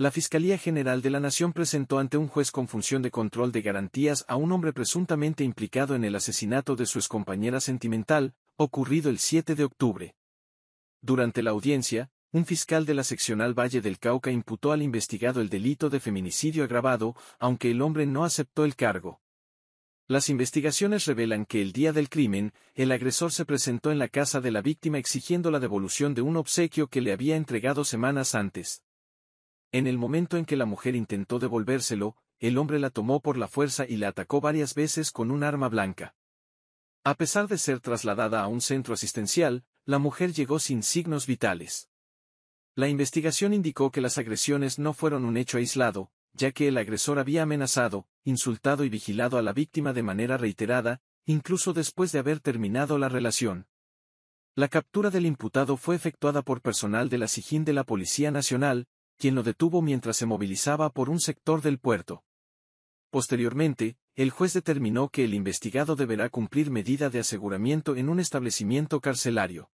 la Fiscalía General de la Nación presentó ante un juez con función de control de garantías a un hombre presuntamente implicado en el asesinato de su excompañera sentimental, ocurrido el 7 de octubre. Durante la audiencia, un fiscal de la seccional Valle del Cauca imputó al investigado el delito de feminicidio agravado, aunque el hombre no aceptó el cargo. Las investigaciones revelan que el día del crimen, el agresor se presentó en la casa de la víctima exigiendo la devolución de un obsequio que le había entregado semanas antes. En el momento en que la mujer intentó devolvérselo, el hombre la tomó por la fuerza y la atacó varias veces con un arma blanca. A pesar de ser trasladada a un centro asistencial, la mujer llegó sin signos vitales. La investigación indicó que las agresiones no fueron un hecho aislado, ya que el agresor había amenazado, insultado y vigilado a la víctima de manera reiterada, incluso después de haber terminado la relación. La captura del imputado fue efectuada por personal de la SIGIN de la Policía Nacional, quien lo detuvo mientras se movilizaba por un sector del puerto. Posteriormente, el juez determinó que el investigado deberá cumplir medida de aseguramiento en un establecimiento carcelario.